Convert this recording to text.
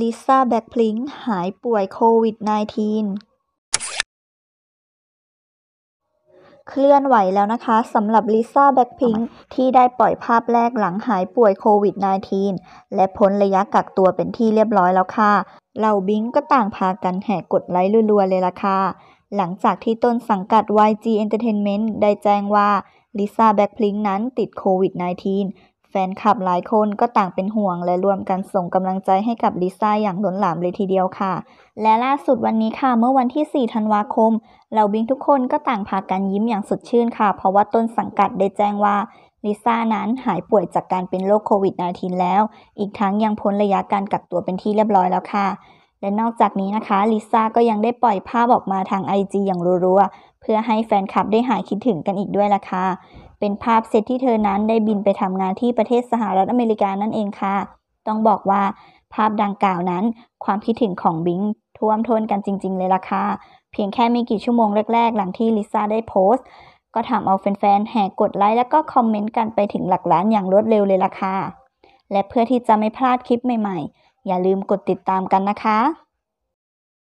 ลิซ่าแบ็คพิงค์หายป่วยโควิด -19 เคลื่อนไหวแล้วนะคะสำหรับลิซ่าแบ็คพิงค์ที่ได้ปล่อยภาพแรกหลังหายป่วยโควิด -19 และพ้นระยะกักตัวเป็นที่เรียบร้อยแล้วค่ะเหล่าบิงก็ต่างพากันแห่กดไลค์รัวๆเลยล่ะค่ะ หลังจากที่ต้นสังกัด YG Entertainment ได้แจ้งว่าลิซ่าแบ็คพิงค์นั้นติดโควิด -19 แฟนคลับหลายคนก็ต่างเป็นห่วงและรวมกันส่งกำลังใจให้กับลิซ่าอย่างล้นหลามเลยทีเดียวค่ะ และล่าสุดวันนี้ค่ะ เมื่อวันที่ 4 ธันวาคมเหล่าบิงทุกคนก็ต่างพากันยิ้มอย่างสดชื่นค่ะ เพราะว่าต้นสังกัดได้แจ้งว่าลิซ่านั้นหายป่วยจากการเป็นโรคโควิด -19 แล้ว อีกทั้งยังพ้นระยะการกักตัวเป็นที่เรียบร้อยแล้วค่ะ และนอกจากนี้นะคะลิซ่าก็ยังได้ปล่อยภาพออกมาทาง IG อย่างรัว ๆ เพื่อให้แฟนคลับได้หายคิดถึงกันอีกด้วยล่ะค่ะเป็นภาพเซตที่เธอนั้นได้บินไปทำงานที่ประเทศสหรัฐอเมริกานั่นเองค่ะ ต้องบอกว่าภาพดังกล่าวนั้นความคิดถึงของบิงท่วมท้นกันจริง ๆ เลยล่ะค่ะ เพียงแค่ไม่กี่ชั่วโมงแรกๆ หลังที่ลิซ่าได้โพสต์ ก็ทำเอาแฟนๆแห่กดไลค์แล้วก็คอมเมนต์กันไปถึงหลักล้านอย่างรวดเร็วเลยล่ะค่ะ และเพื่อที่จะไม่พลาดคลิปใหม่ๆ อย่าลืมกดติดตามกันนะคะ